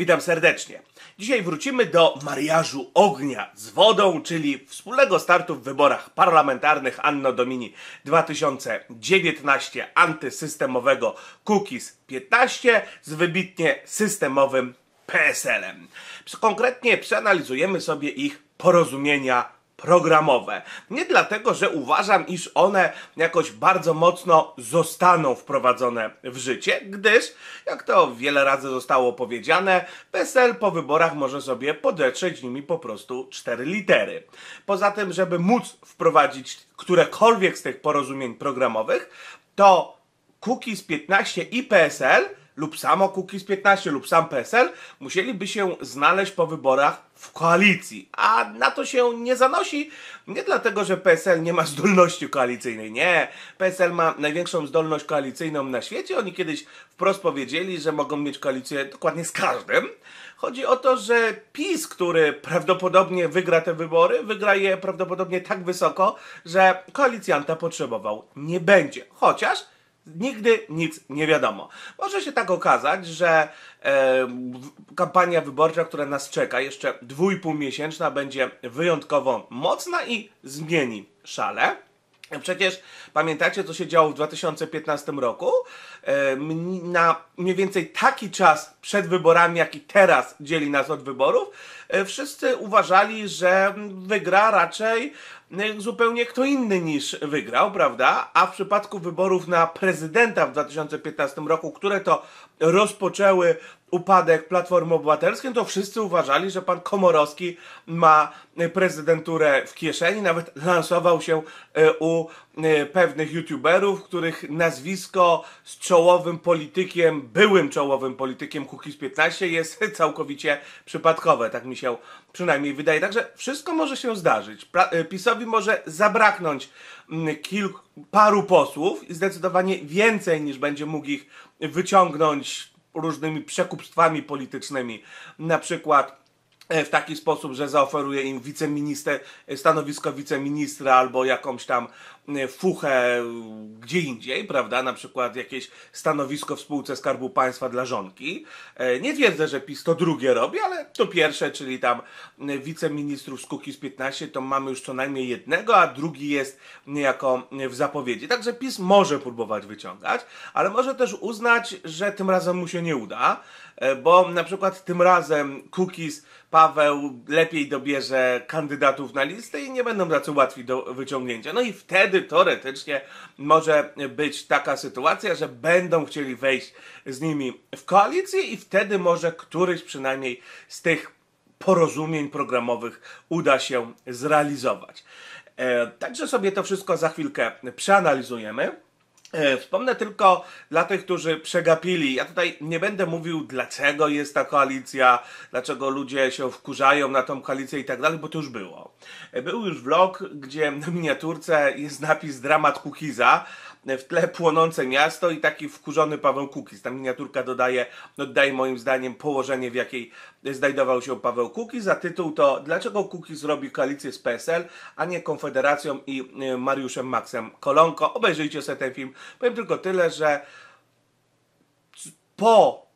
Witam serdecznie. Dzisiaj wrócimy do mariażu ognia z wodą, czyli wspólnego startu w wyborach parlamentarnych Anno Domini 2019 antysystemowego Kukiz 15 z wybitnie systemowym PSL-em. Konkretnie przeanalizujemy sobie ich porozumienia programowe. Nie dlatego, że uważam, iż one jakoś bardzo mocno zostaną wprowadzone w życie, gdyż, jak to wiele razy zostało powiedziane, PSL po wyborach może sobie podetrzeć nimi po prostu cztery litery. Poza tym, żeby móc wprowadzić którekolwiek z tych porozumień programowych, to Cookies 15 i PSL lub samo Kukiz 15 lub sam PSL musieliby się znaleźć po wyborach w koalicji, a na to się nie zanosi nie dlatego, że PSL nie ma zdolności koalicyjnej, nie. PSL ma największą zdolność koalicyjną na świecie. Oni kiedyś wprost powiedzieli, że mogą mieć koalicję dokładnie z każdym. Chodzi o to, że PiS, który prawdopodobnie wygra te wybory, wygra je prawdopodobnie tak wysoko, że koalicjanta potrzebował nie będzie. Chociaż Nigdy nic nie wiadomo. Może się tak okazać, że e, kampania wyborcza, która nas czeka, jeszcze dwójpółmiesięczna, będzie wyjątkowo mocna i zmieni szale. Przecież pamiętacie, co się działo w 2015 roku? E, na mniej więcej taki czas przed wyborami, jaki teraz dzieli nas od wyborów, e, wszyscy uważali, że wygra raczej e, zupełnie kto inny niż wygrał, prawda? A w przypadku wyborów na prezydenta w 2015 roku, które to rozpoczęły upadek Platformy Obywatelskiej, to wszyscy uważali, że pan Komorowski ma prezydenturę w kieszeni, nawet lansował się u E, pewnych youtuberów, których nazwisko z czołowym politykiem, byłym czołowym politykiem Kukiz 15 jest całkowicie przypadkowe, tak mi się przynajmniej wydaje. Także wszystko może się zdarzyć. E, PiSowi może zabraknąć mm, kilku, paru posłów i zdecydowanie więcej niż będzie mógł ich wyciągnąć różnymi przekupstwami politycznymi, na przykład E, w taki sposób, że zaoferuje im wiceminister, e, stanowisko wiceministra albo jakąś tam e, fuchę gdzie indziej, prawda? Na przykład jakieś stanowisko w spółce Skarbu Państwa dla żonki. Nie twierdzę, że PiS to drugie robi, ale to pierwsze, czyli tam wiceministrów z z 15, to mamy już co najmniej jednego, a drugi jest niejako w zapowiedzi. Także PiS może próbować wyciągać, ale może też uznać, że tym razem mu się nie uda E, bo na przykład tym razem Cookies Paweł lepiej dobierze kandydatów na listę i nie będą tacy łatwi do wyciągnięcia. No i wtedy teoretycznie może być taka sytuacja, że będą chcieli wejść z nimi w koalicję i wtedy może któryś przynajmniej z tych porozumień programowych uda się zrealizować. E, także sobie to wszystko za chwilkę przeanalizujemy. E, wspomnę tylko dla tych, którzy przegapili. Ja tutaj nie będę mówił, dlaczego jest ta koalicja, dlaczego ludzie się wkurzają na tą koalicję i tak dalej, bo to już było. E, był już vlog, gdzie na miniaturce jest napis Dramat Kukiza w tle płonące miasto i taki wkurzony Paweł Kukiz. Ta miniaturka dodaje, oddaje no moim zdaniem położenie, w jakiej znajdował się Paweł Kukiz. Za tytuł to Dlaczego Kukiz robi koalicję z PSL, a nie Konfederacją i y, Mariuszem Maxem Kolonko? Obejrzyjcie sobie ten film. Powiem tylko tyle, że po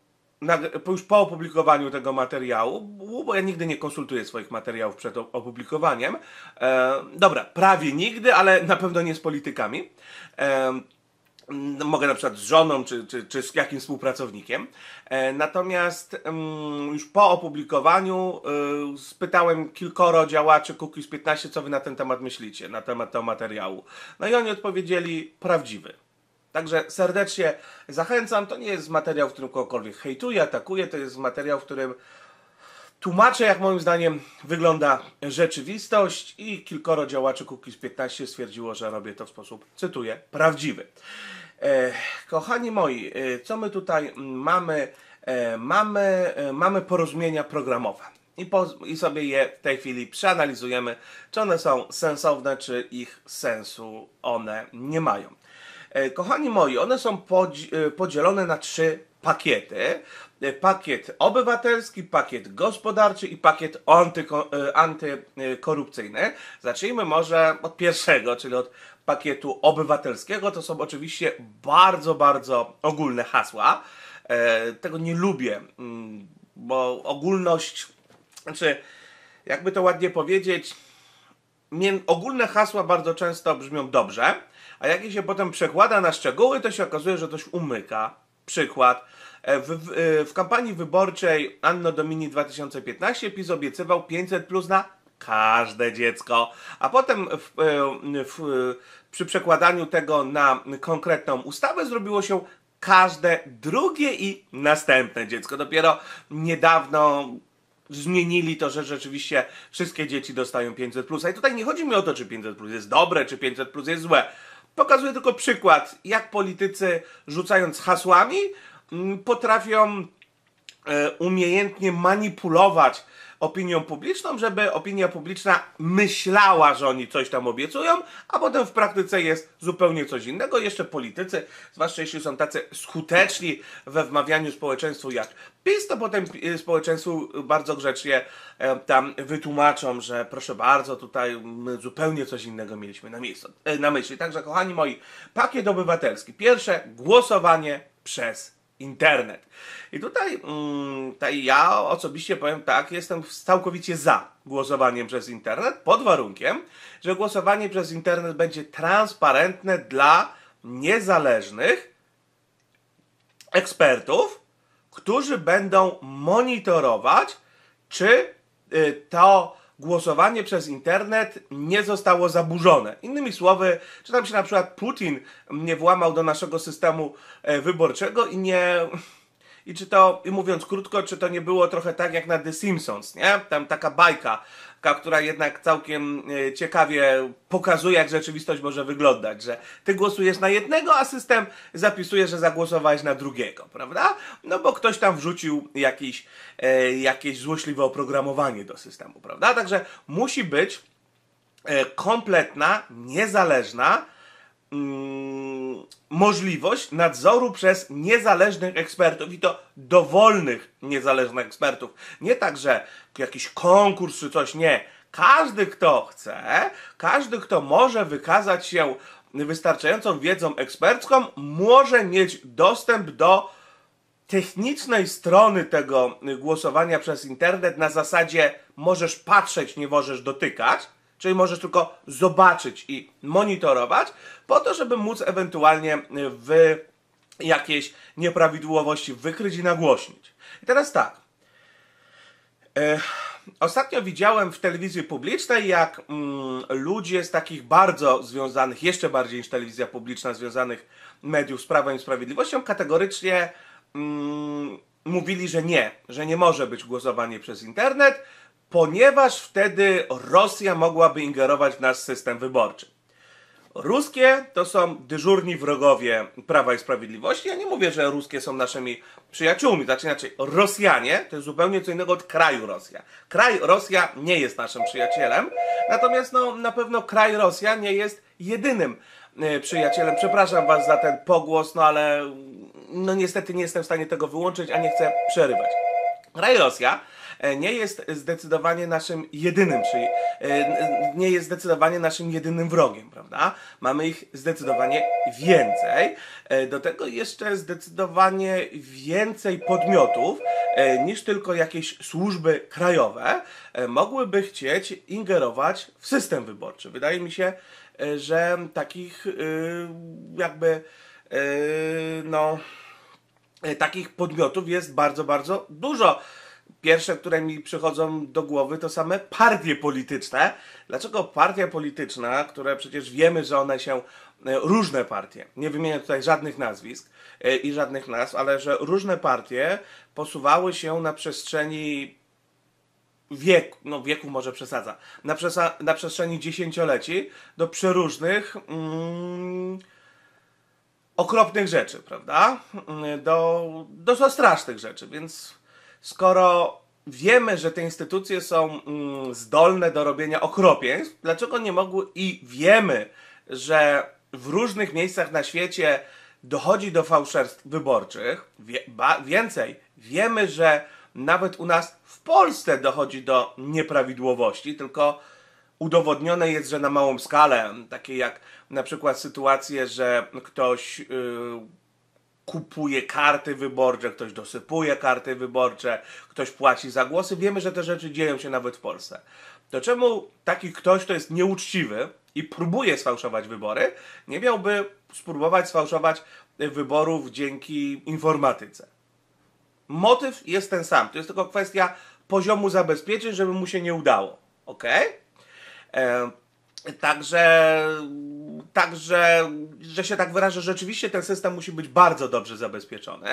już po opublikowaniu tego materiału, bo ja nigdy nie konsultuję swoich materiałów przed opublikowaniem. E, dobra, prawie nigdy, ale na pewno nie z politykami. E, mogę na przykład z żoną czy, czy, czy z jakimś współpracownikiem. E, natomiast mm, już po opublikowaniu y, spytałem kilkoro działaczy Kukiz 15, co wy na ten temat myślicie, na temat tego materiału. No i oni odpowiedzieli prawdziwy. Także serdecznie zachęcam. To nie jest materiał, w którym kogokolwiek hejtuję, atakuję. To jest materiał, w którym tłumaczę, jak moim zdaniem wygląda rzeczywistość i kilkoro działaczy Kukiz 15 stwierdziło, że robię to w sposób, cytuję, prawdziwy. E, kochani moi, e, co my tutaj mamy? E, mamy, e, mamy porozumienia programowe. I, po, I sobie je w tej chwili przeanalizujemy, czy one są sensowne, czy ich sensu one nie mają. E, kochani moi, one są e, podzielone na trzy pakiety. E, pakiet obywatelski, pakiet gospodarczy i pakiet antyko antykorupcyjny. Zacznijmy może od pierwszego, czyli od pakietu obywatelskiego. To są oczywiście bardzo, bardzo ogólne hasła. Tego nie lubię, mm, bo ogólność, znaczy, jakby to ładnie powiedzieć, ogólne hasła bardzo często brzmią dobrze a jak się potem przekłada na szczegóły, to się okazuje, że coś umyka. Przykład. E, w, w, e, w kampanii wyborczej Anno Domini 2015 PiS obiecywał 500 plus na każde dziecko, a potem e, w, przy przekładaniu tego na konkretną ustawę zrobiło się każde drugie i następne dziecko. Dopiero niedawno zmienili to, że rzeczywiście wszystkie dzieci dostają 500+. Plus. A i tutaj nie chodzi mi o to, czy 500+, plus jest dobre, czy 500+, plus jest złe. Pokazuję tylko przykład, jak politycy rzucając hasłami mm, potrafią e, umiejętnie manipulować opinią publiczną, żeby opinia publiczna myślała, że oni coś tam obiecują, a potem w praktyce jest zupełnie coś innego. Jeszcze politycy, zwłaszcza jeśli są tacy skuteczni we wmawianiu społeczeństwu jak PiS, to potem e, społeczeństwu bardzo grzecznie e, tam wytłumaczą, że proszę bardzo, tutaj my zupełnie coś innego mieliśmy na, miejscu, e, na myśli. Także kochani moi, pakiet obywatelski. Pierwsze głosowanie przez internet. I tutaj, mm, tutaj ja osobiście powiem tak, jestem całkowicie za głosowaniem przez internet, pod warunkiem, że głosowanie przez internet będzie transparentne dla niezależnych ekspertów, którzy będą monitorować, czy y, to głosowanie przez internet nie zostało zaburzone. Innymi słowy, czy tam się na przykład Putin nie włamał do naszego systemu e, wyborczego i nie. I czy to, i mówiąc krótko, czy to nie było trochę tak jak na The Simpsons, nie? Tam taka bajka która jednak całkiem e, ciekawie pokazuje, jak rzeczywistość może wyglądać, że ty głosujesz na jednego, a system zapisuje, że zagłosowałeś na drugiego, prawda? No bo ktoś tam wrzucił jakiś, e, jakieś złośliwe oprogramowanie do systemu, prawda? Także musi być e, kompletna, niezależna, Mm, możliwość nadzoru przez niezależnych ekspertów i to dowolnych niezależnych ekspertów. Nie tak, że jakiś konkurs czy coś, nie. Każdy, kto chce, każdy, kto może wykazać się wystarczającą wiedzą ekspercką, może mieć dostęp do technicznej strony tego głosowania przez internet na zasadzie możesz patrzeć, nie możesz dotykać czyli możesz tylko zobaczyć i monitorować, po to, żeby móc ewentualnie w jakieś nieprawidłowości wykryć i nagłośnić. I teraz tak. E, ostatnio widziałem w telewizji publicznej, jak mm, ludzie z takich bardzo związanych, jeszcze bardziej niż telewizja publiczna, związanych mediów z Prawem i Sprawiedliwością, kategorycznie mm, mówili, że nie, że nie może być głosowanie przez internet, ponieważ wtedy Rosja mogłaby ingerować w nasz system wyborczy. Ruskie to są dyżurni wrogowie Prawa i Sprawiedliwości. Ja nie mówię, że ruskie są naszymi przyjaciółmi, znaczy inaczej, Rosjanie to jest zupełnie co innego od kraju Rosja. Kraj Rosja nie jest naszym przyjacielem, natomiast no, na pewno kraj Rosja nie jest jedynym e, przyjacielem. Przepraszam Was za ten pogłos, no ale no niestety nie jestem w stanie tego wyłączyć, a nie chcę przerywać. Kraj Rosja E, nie jest zdecydowanie naszym jedynym, czyli e, nie jest zdecydowanie naszym jedynym wrogiem, prawda? Mamy ich zdecydowanie więcej. E, do tego jeszcze zdecydowanie więcej podmiotów niż tylko jakieś służby krajowe mogłyby chcieć ingerować w system wyborczy. Wydaje mi się, że takich jakby no takich podmiotów jest bardzo, bardzo dużo. Pierwsze, które mi przychodzą do głowy, to same partie polityczne. Dlaczego partia polityczna, które przecież wiemy, że one się e, różne partie, nie wymienię tutaj żadnych nazwisk e, i żadnych nazw, ale że różne partie posuwały się na przestrzeni wieku, no wieku może przesadza, na, przesa- na przestrzeni dziesięcioleci do przeróżnych mm, okropnych rzeczy, prawda? Mm, do, do strasznych rzeczy, więc skoro wiemy, że te instytucje są mm, zdolne do robienia okropieństw, dlaczego nie mogły i wiemy, że w różnych miejscach na świecie dochodzi do fałszerstw wyborczych, Wie, ba, więcej, wiemy, że nawet u nas w Polsce dochodzi do nieprawidłowości, tylko udowodnione jest, że na małą skalę, takie jak na przykład sytuacje, że ktoś yy, kupuje karty wyborcze, ktoś dosypuje karty wyborcze, ktoś płaci za głosy. Wiemy, że te rzeczy dzieją się nawet w Polsce. To czemu taki ktoś, kto jest nieuczciwy i próbuje sfałszować wybory, nie miałby spróbować sfałszować wyborów dzięki informatyce? Motyw jest ten sam. To jest tylko kwestia poziomu zabezpieczeń, żeby mu się nie udało. Ok? E, także Także, że się tak wyrażę, rzeczywiście ten system musi być bardzo dobrze zabezpieczony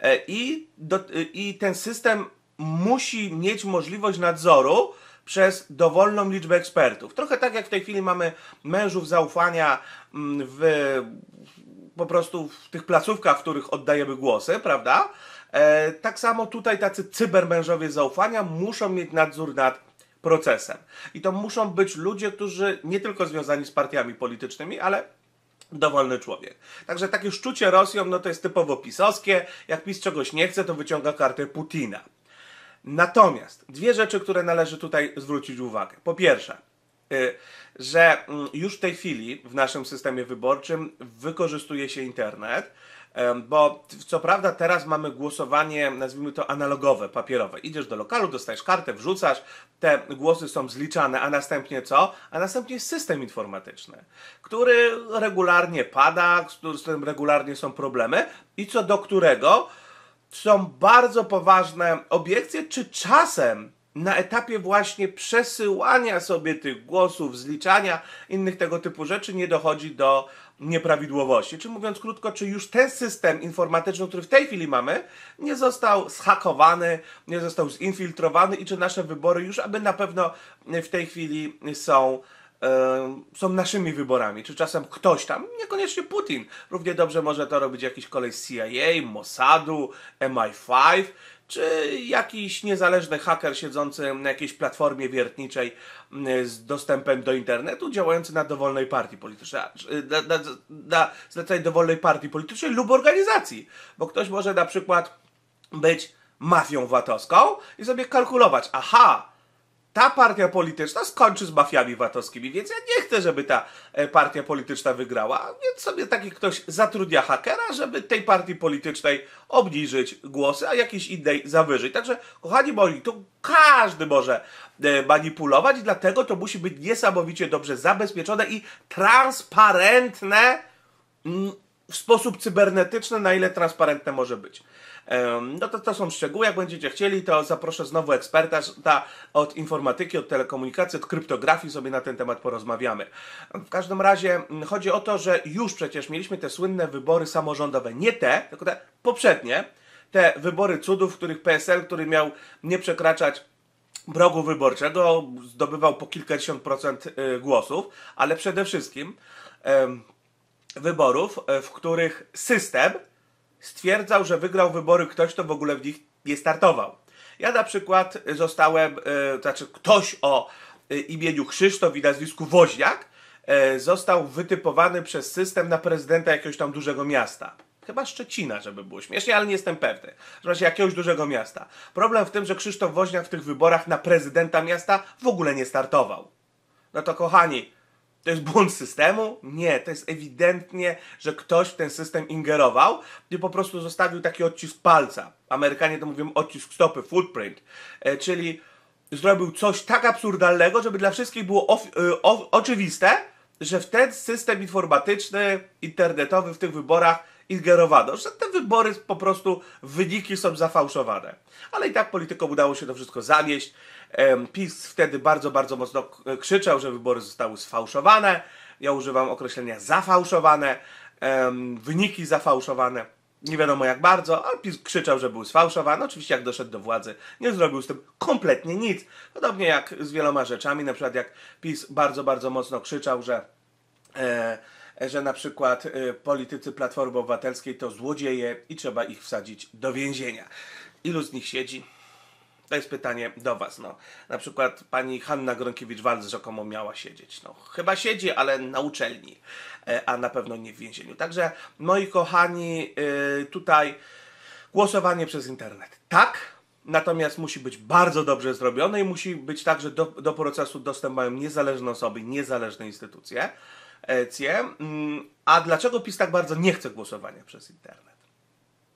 e, i, do, e, i ten system musi mieć możliwość nadzoru przez dowolną liczbę ekspertów. Trochę tak jak w tej chwili mamy mężów zaufania mm, w, po prostu w tych placówkach, w których oddajemy głosy, prawda? E, tak samo tutaj tacy cybermężowie zaufania muszą mieć nadzór nad procesem. I to muszą być ludzie, którzy nie tylko związani z partiami politycznymi, ale dowolny człowiek. Także takie szczucie Rosją, no to jest typowo pisowskie. Jak PiS czegoś nie chce, to wyciąga kartę Putina. Natomiast dwie rzeczy, które należy tutaj zwrócić uwagę. Po pierwsze, y, że mm, już w tej chwili w naszym systemie wyborczym wykorzystuje się internet bo co prawda teraz mamy głosowanie, nazwijmy to analogowe, papierowe. Idziesz do lokalu, dostajesz kartę, wrzucasz, te głosy są zliczane, a następnie co? A następnie system informatyczny, który regularnie pada, z którym regularnie są problemy i co do którego są bardzo poważne obiekcje, czy czasem na etapie właśnie przesyłania sobie tych głosów, zliczania, innych tego typu rzeczy nie dochodzi do nieprawidłowości. Czy mówiąc krótko, czy już ten system informatyczny, który w tej chwili mamy, nie został zhakowany, nie został zinfiltrowany i czy nasze wybory już, aby na pewno w tej chwili są e, są naszymi wyborami, czy czasem ktoś tam, niekoniecznie Putin, równie dobrze może to robić jakiś kolej CIA, Mossadu, MI5, czy jakiś niezależny haker siedzący na jakiejś platformie wiertniczej mm, z dostępem do internetu, działający na dowolnej partii politycznej, na, na, na zlecenie dowolnej partii politycznej lub organizacji, bo ktoś może na przykład być mafią VAT-owską i sobie kalkulować, aha, ta partia polityczna skończy z mafiami VAT-owskimi, więc ja nie chcę, żeby ta e, partia polityczna wygrała, więc sobie taki ktoś zatrudnia hakera, żeby tej partii politycznej obniżyć głosy, a jakiejś innej zawyżyć. Także, kochani moi, tu każdy może e, manipulować, dlatego to musi być niesamowicie dobrze zabezpieczone i transparentne mm, w sposób cybernetyczny, na ile transparentne może być. No to, to są szczegóły. Jak będziecie chcieli, to zaproszę znowu eksperta ta, od informatyki, od telekomunikacji, od kryptografii sobie na ten temat porozmawiamy. W każdym razie mm, chodzi o to, że już przecież mieliśmy te słynne wybory samorządowe. Nie te, tylko te poprzednie. Te wybory cudów, w których PSL, który miał nie przekraczać progu wyborczego, zdobywał po kilkadziesiąt procent y, głosów, ale przede wszystkim wyborów, e, w których system stwierdzał, że wygrał wybory ktoś, kto w ogóle w nich nie startował. Ja na przykład zostałem, e, znaczy ktoś o e, imieniu Krzysztof i nazwisku Woźniak e, został wytypowany przez system na prezydenta jakiegoś tam dużego miasta. Chyba Szczecina, żeby było śmiesznie, ale nie jestem pewny. W razie jakiegoś dużego miasta. Problem w tym, że Krzysztof Woźniak w tych wyborach na prezydenta miasta w ogóle nie startował. No to kochani, to jest błąd systemu? Nie, to jest ewidentnie, że ktoś w ten system ingerował i po prostu zostawił taki odcisk palca. Amerykanie to mówią odcisk stopy, footprint, e, czyli zrobił coś tak absurdalnego, żeby dla wszystkich było e, oczywiste, że w ten system informatyczny, internetowy w tych wyborach ingerowano, że te wybory po prostu, wyniki są zafałszowane. Ale i tak politykom udało się to wszystko zamieść. PiS wtedy bardzo, bardzo mocno e, krzyczał, że wybory zostały sfałszowane. Ja używam określenia zafałszowane, wyniki zafałszowane. Nie wiadomo jak bardzo, ale PiS krzyczał, że był sfałszowany. Oczywiście jak doszedł do władzy, nie zrobił z tym kompletnie nic. Podobnie jak z wieloma rzeczami, na przykład jak PiS bardzo, bardzo mocno krzyczał, że e, że na przykład y, politycy Platformy Obywatelskiej to złodzieje i trzeba ich wsadzić do więzienia. Ilu z nich siedzi? To jest pytanie do Was. No. Na przykład pani Hanna Gronkiewicz-Walc rzekomo miała siedzieć. No, chyba siedzi, ale na uczelni, e, a na pewno nie w więzieniu. Także, moi kochani, y, tutaj głosowanie przez internet. Tak, natomiast musi być bardzo dobrze zrobione i musi być tak, że do, do procesu dostęp mają niezależne osoby, niezależne instytucje. Cie. Mm, a dlaczego PiS tak bardzo nie chce głosowania przez internet?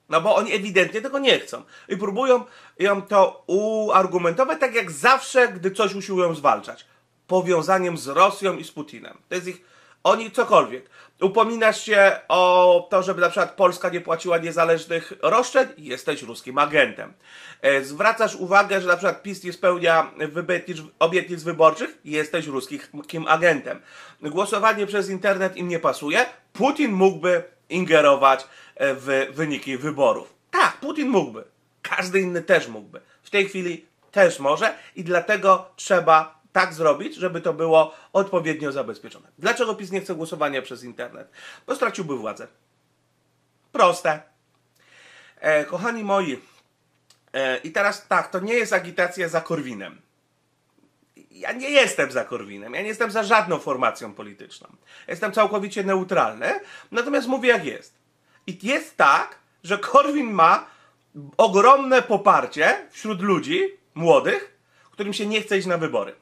No bo oni ewidentnie tego nie chcą. I próbują ją to uargumentować tak jak zawsze, gdy coś usiłują zwalczać. Powiązaniem z Rosją i z Putinem. To jest ich oni cokolwiek. Upominasz się o to, żeby na przykład Polska nie płaciła niezależnych roszczeń jesteś ruskim agentem. E, zwracasz uwagę, że na przykład PiS nie spełnia obietnic wyborczych jesteś ruskim agentem. Głosowanie przez internet im nie pasuje. Putin mógłby ingerować e, w wyniki wyborów. Tak, Putin mógłby. Każdy inny też mógłby. W tej chwili też może i dlatego trzeba tak zrobić, żeby to było odpowiednio zabezpieczone. Dlaczego PiS nie chce głosowania przez internet? Bo straciłby władzę. Proste. E, kochani moi, e, i teraz tak, to nie jest agitacja za Korwinem. Ja nie jestem za Korwinem, ja nie jestem za żadną formacją polityczną. Jestem całkowicie neutralny, natomiast mówię jak jest. I jest tak, że Korwin ma ogromne poparcie wśród ludzi młodych, którym się nie chce iść na wybory.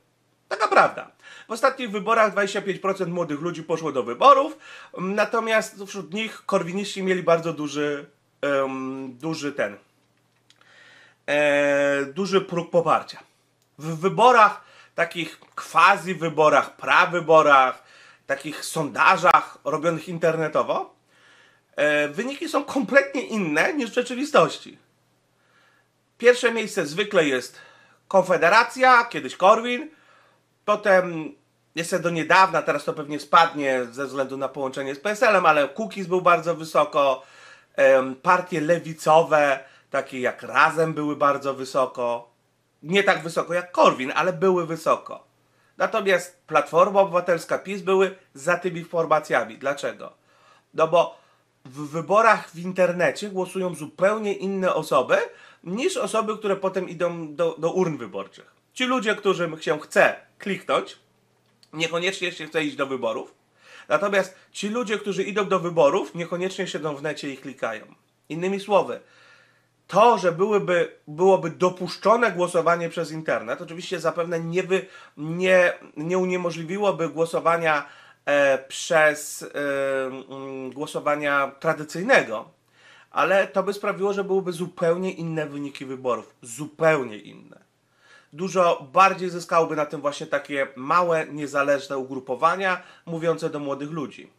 Taka prawda. W ostatnich wyborach 25% młodych ludzi poszło do wyborów, mm, natomiast wśród nich korwiniści mieli bardzo duży, um, duży ten, e, duży próg poparcia. W wyborach, takich quasi wyborach, prawyborach, takich sondażach robionych internetowo, e, wyniki są kompletnie inne niż w rzeczywistości. Pierwsze miejsce zwykle jest Konfederacja, kiedyś Korwin, Potem jeszcze do niedawna, teraz to pewnie spadnie ze względu na połączenie z PSL-em, ale Kukiz był bardzo wysoko, partie lewicowe, takie jak Razem były bardzo wysoko, nie tak wysoko jak Korwin, ale były wysoko. Natomiast Platforma Obywatelska, PiS były za tymi formacjami. Dlaczego? No bo w wyborach w internecie głosują zupełnie inne osoby niż osoby, które potem idą do, do urn wyborczych. Ci ludzie, którym się chce kliknąć. Niekoniecznie się chce iść do wyborów. Natomiast ci ludzie, którzy idą do wyborów, niekoniecznie siedzą w necie i klikają. Innymi słowy, to, że byłyby, byłoby dopuszczone głosowanie przez internet, oczywiście zapewne nie, wy, nie, nie uniemożliwiłoby głosowania e, przez e, mm, głosowania tradycyjnego, ale to by sprawiło, że byłyby zupełnie inne wyniki wyborów. Zupełnie inne dużo bardziej zyskałby na tym właśnie takie małe, niezależne ugrupowania mówiące do młodych ludzi.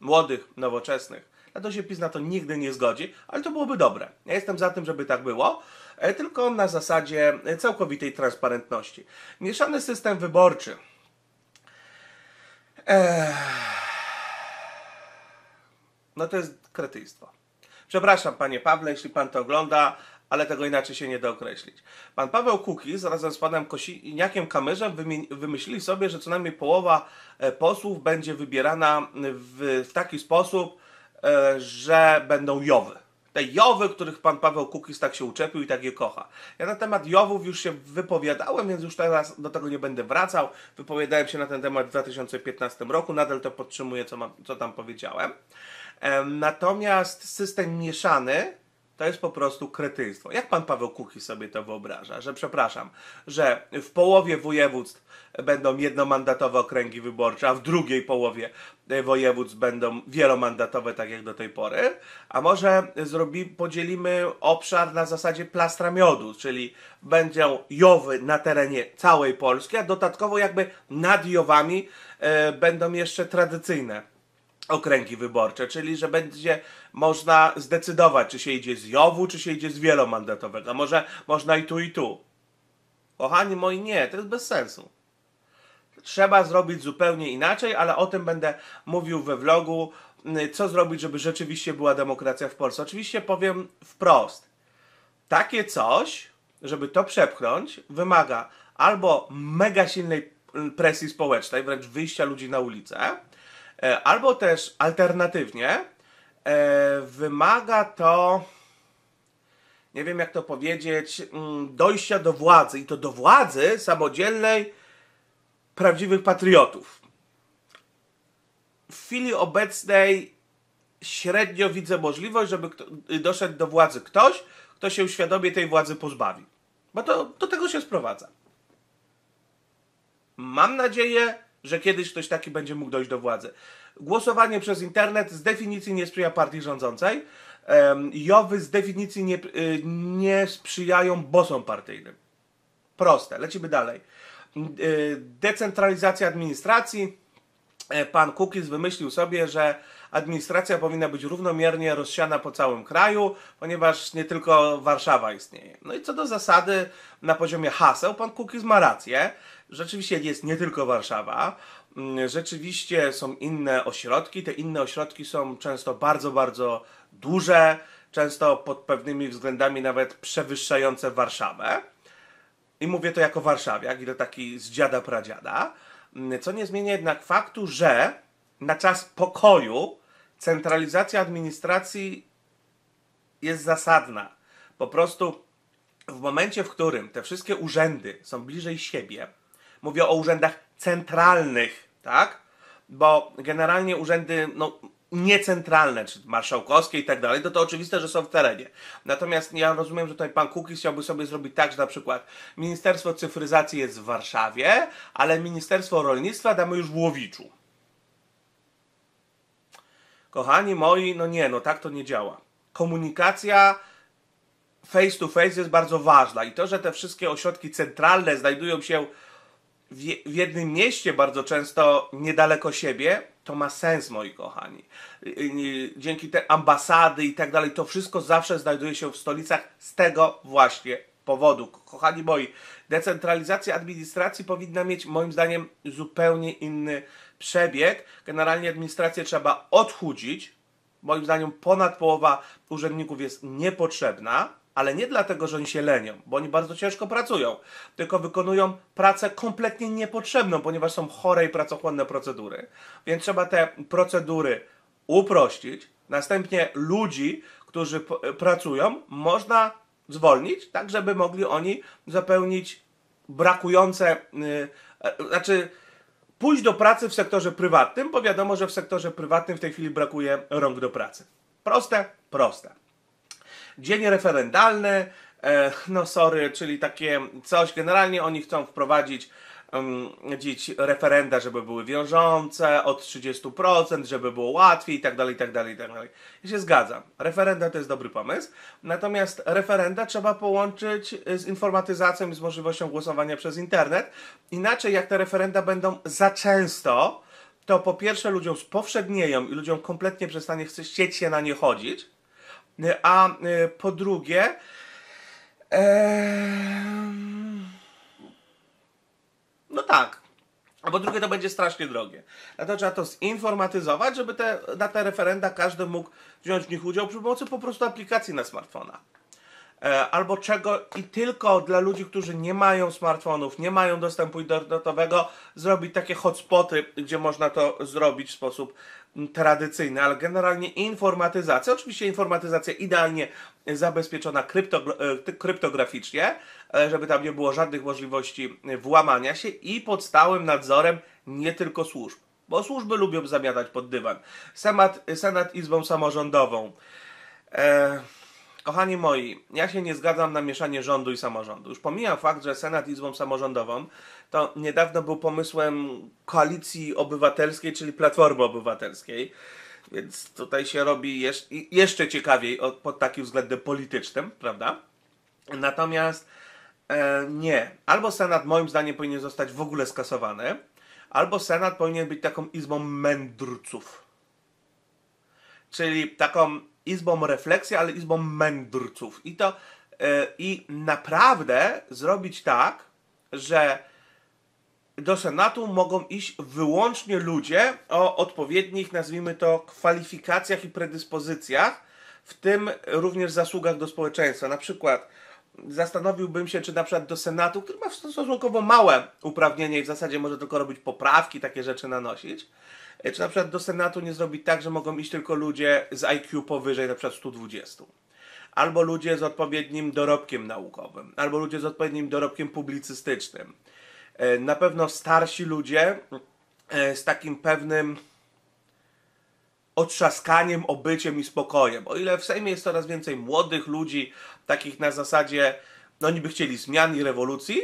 Młodych, nowoczesnych. to się PiS na to nigdy nie zgodzi, ale to byłoby dobre. Ja jestem za tym, żeby tak było, e, tylko na zasadzie e, całkowitej transparentności. Mieszany system wyborczy. Eee... No to jest kretyństwo. Przepraszam, panie Pawle, jeśli pan to ogląda, ale tego inaczej się nie da określić. Pan Paweł Kukiz razem z panem Kosiniakiem Kamyrzem wymyślili sobie, że co najmniej połowa e, posłów będzie wybierana w, w taki sposób, e, że będą jowy te Jowy, których pan Paweł Kukiz tak się uczepił i tak je kocha. Ja na temat Jowów już się wypowiadałem, więc już teraz do tego nie będę wracał. Wypowiadałem się na ten temat w 2015 roku, nadal to podtrzymuję, co, mam, co tam powiedziałem. Natomiast system mieszany to jest po prostu kretyństwo. Jak pan Paweł Kuki sobie to wyobraża? Że, przepraszam, że w połowie województw będą jednomandatowe okręgi wyborcze, a w drugiej połowie województw będą wielomandatowe, tak jak do tej pory? A może zrobi, podzielimy obszar na zasadzie plastra miodu, czyli będą jowy na terenie całej Polski, a dodatkowo jakby nad jowami e, będą jeszcze tradycyjne okręgi wyborcze, czyli że będzie można zdecydować, czy się idzie z Jowu, czy się idzie z wielomandatowego. Może można i tu, i tu. Kochani moi, nie, to jest bez sensu. Trzeba zrobić zupełnie inaczej, ale o tym będę mówił we vlogu, mm, co zrobić, żeby rzeczywiście była demokracja w Polsce. Oczywiście powiem wprost. Takie coś, żeby to przepchnąć, wymaga albo mega silnej mm, presji społecznej, wręcz wyjścia ludzi na ulicę, E, albo też alternatywnie e, wymaga to, nie wiem jak to powiedzieć, mm, dojścia do władzy i to do władzy samodzielnej prawdziwych patriotów. W chwili obecnej średnio widzę możliwość, żeby doszedł do władzy ktoś, kto się świadomie tej władzy pozbawi. Bo to do tego się sprowadza. Mam nadzieję, że kiedyś ktoś taki będzie mógł dojść do władzy. Głosowanie przez internet z definicji nie sprzyja partii rządzącej. Jowy z definicji nie, y, nie sprzyjają bosom partyjnym. Proste, lecimy dalej. Y, decentralizacja administracji. E, pan Kukiz wymyślił sobie, że administracja powinna być równomiernie rozsiana po całym kraju, ponieważ nie tylko Warszawa istnieje. No i co do zasady, na poziomie haseł, pan Kukiz ma rację rzeczywiście jest nie tylko Warszawa, mm, rzeczywiście są inne ośrodki. Te inne ośrodki są często bardzo, bardzo duże, często pod pewnymi względami nawet przewyższające Warszawę. I mówię to jako warszawiak, ile taki z dziada pradziada. Mm, co nie zmienia jednak faktu, że na czas pokoju centralizacja administracji jest zasadna. Po prostu w momencie, w którym te wszystkie urzędy są bliżej siebie, Mówię o urzędach centralnych, tak? Bo generalnie urzędy no, niecentralne, czy marszałkowskie i tak dalej, to to oczywiste, że są w terenie. Natomiast ja rozumiem, że tutaj pan Kukis chciałby sobie zrobić tak, że na przykład Ministerstwo Cyfryzacji jest w Warszawie, ale Ministerstwo Rolnictwa damy już w Łowiczu. Kochani moi, no nie, no tak to nie działa. Komunikacja face to face jest bardzo ważna i to, że te wszystkie ośrodki centralne znajdują się w jednym mieście bardzo często niedaleko siebie, to ma sens, moi kochani. Y, y, dzięki te ambasady i tak dalej, to wszystko zawsze znajduje się w stolicach z tego właśnie powodu. Kochani moi, decentralizacja administracji powinna mieć, moim zdaniem, zupełnie inny przebieg. Generalnie administrację trzeba odchudzić. Moim zdaniem ponad połowa urzędników jest niepotrzebna ale nie dlatego, że oni się lenią, bo oni bardzo ciężko pracują, tylko wykonują pracę kompletnie niepotrzebną, ponieważ są chore i pracochłonne procedury. Więc trzeba te procedury uprościć, następnie ludzi, którzy pracują, można zwolnić, tak żeby mogli oni zapełnić brakujące, yy, znaczy pójść do pracy w sektorze prywatnym, bo wiadomo, że w sektorze prywatnym w tej chwili brakuje rąk do pracy. Proste, proste dzień referendalny, e, no sorry, czyli takie coś, generalnie oni chcą wprowadzić dziś referenda, żeby były wiążące, od 30%, żeby było łatwiej i tak dalej, i tak dalej, i tak dalej. Ja się zgadzam. Referenda to jest dobry pomysł, natomiast referenda trzeba połączyć z informatyzacją i z możliwością głosowania przez internet. Inaczej, jak te referenda będą za często, to po pierwsze ludziom spowszednieją i ludziom kompletnie przestanie chcieć się na nie chodzić, a y, po drugie, no tak. A po drugie to będzie strasznie drogie. Dlatego trzeba to zinformatyzować, żeby te, na te referenda każdy mógł wziąć w nich udział przy pomocy po prostu aplikacji na smartfona. E, albo czego i tylko dla ludzi, którzy nie mają smartfonów, nie mają dostępu internetowego, zrobić takie hotspoty, gdzie można to zrobić w sposób tradycyjne, ale generalnie informatyzacja, oczywiście informatyzacja idealnie zabezpieczona krypto, e, kryptograficznie, e, żeby tam nie było żadnych możliwości włamania się i pod stałym nadzorem nie tylko służb, bo służby lubią zamiatać pod dywan. Senat, Senat Izbą Samorządową. E, kochani moi, ja się nie zgadzam na mieszanie rządu i samorządu. Już pomijam fakt, że Senat Izbą Samorządową to niedawno był pomysłem koalicji obywatelskiej, czyli Platformy Obywatelskiej. Więc tutaj się robi jeszcze, ciekawiej pod takim względem politycznym, prawda? Natomiast e, nie. Albo Senat moim zdaniem powinien zostać w ogóle skasowany, albo Senat powinien być taką izbą mędrców. Czyli taką izbą refleksji, ale izbą mędrców. I to e, i naprawdę zrobić tak, że do Senatu mogą iść wyłącznie ludzie o odpowiednich, nazwijmy to, kwalifikacjach i predyspozycjach, w tym również zasługach do społeczeństwa. Na przykład zastanowiłbym się, czy na przykład do Senatu, który ma stosunkowo małe uprawnienie i w zasadzie może tylko robić poprawki, takie rzeczy nanosić, czy na przykład do Senatu nie zrobić tak, że mogą iść tylko ludzie z IQ powyżej na przykład 120 albo ludzie z odpowiednim dorobkiem naukowym, albo ludzie z odpowiednim dorobkiem publicystycznym, E, na pewno starsi ludzie e, z takim pewnym otrzaskaniem, obyciem i spokojem. O ile w Sejmie jest coraz więcej młodych ludzi, takich na zasadzie, no niby chcieli zmian i rewolucji,